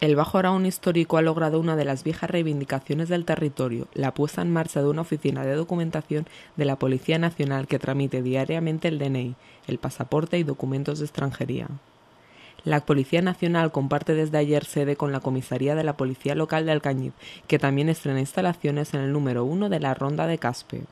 El Bajo Aragón Histórico ha logrado una de las viejas reivindicaciones del territorio, la puesta en marcha de una oficina de documentación de la Policía Nacional que tramite diariamente el DNI, el pasaporte y documentos de extranjería. La Policía Nacional comparte desde ayer sede con la Comisaría de la Policía Local de Alcañiz, que también estrena instalaciones en el número uno de la Ronda de Caspe.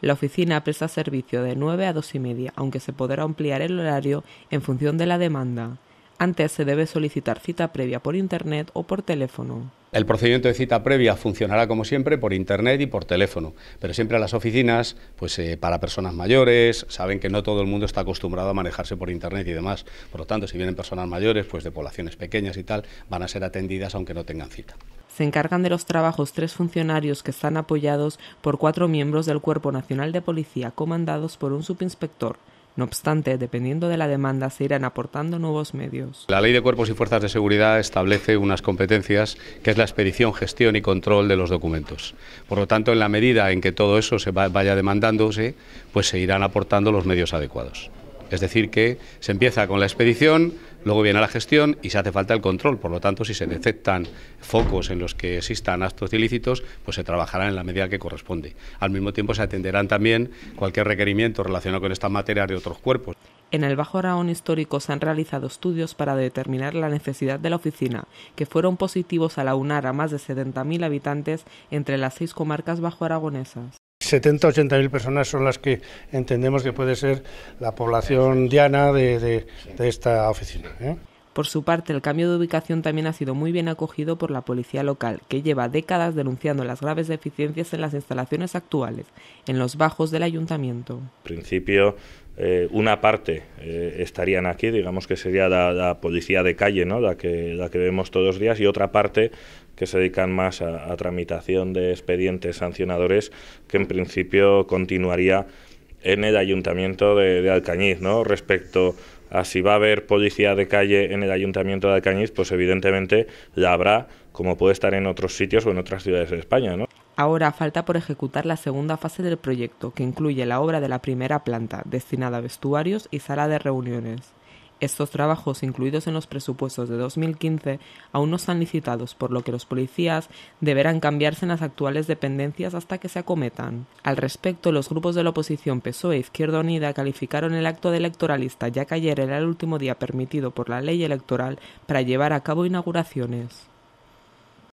La oficina presta servicio de nueve a dos y media, aunque se podrá ampliar el horario en función de la demanda. Antes se debe solicitar cita previa por Internet o por teléfono. El procedimiento de cita previa funcionará como siempre por internet y por teléfono, pero siempre a las oficinas, pues eh, para personas mayores, saben que no todo el mundo está acostumbrado a manejarse por internet y demás. Por lo tanto, si vienen personas mayores, pues de poblaciones pequeñas y tal, van a ser atendidas aunque no tengan cita. Se encargan de los trabajos tres funcionarios que están apoyados por cuatro miembros del Cuerpo Nacional de Policía, comandados por un subinspector. No obstante, dependiendo de la demanda, se irán aportando nuevos medios. La Ley de Cuerpos y Fuerzas de Seguridad establece unas competencias que es la expedición, gestión y control de los documentos. Por lo tanto, en la medida en que todo eso se vaya demandándose, pues se irán aportando los medios adecuados. Es decir, que se empieza con la expedición, luego viene la gestión y se hace falta el control. Por lo tanto, si se detectan focos en los que existan actos ilícitos, pues se trabajará en la medida que corresponde. Al mismo tiempo, se atenderán también cualquier requerimiento relacionado con esta materia de otros cuerpos. En el Bajo Aragón histórico se han realizado estudios para determinar la necesidad de la oficina, que fueron positivos al aunar a más de 70.000 habitantes entre las seis comarcas bajo aragonesas. 70-80 mil personas son las que entendemos que puede ser la población diana de, esta oficina. ¿eh? Por su parte, el cambio de ubicación también ha sido muy bien acogido por la policía local, que lleva décadas denunciando las graves deficiencias en las instalaciones actuales, en los bajos del ayuntamiento. En principio, eh, una parte eh, estarían aquí, digamos que sería la, policía de calle, la, que, la que vemos todos los días, y otra parte que se dedican más a, a tramitación de expedientes sancionadores, que en principio continuaría en el ayuntamiento de, Alcañiz, ¿no? Respecto a si va a haber policía de calle en el ayuntamiento de Alcañiz, pues evidentemente la habrá, como puede estar en otros sitios o en otras ciudades de España, ¿no? Ahora falta por ejecutar la segunda fase del proyecto, que incluye la obra de la primera planta, destinada a vestuarios y sala de reuniones. Estos trabajos, incluidos en los presupuestos de 2015, aún no están licitados, por lo que los policías deberán cambiarse en las actuales dependencias hasta que se acometan. Al respecto, los grupos de la oposición PSOE e Izquierda Unida calificaron el acto de electoralista, ya que ayer era el último día permitido por la ley electoral para llevar a cabo inauguraciones.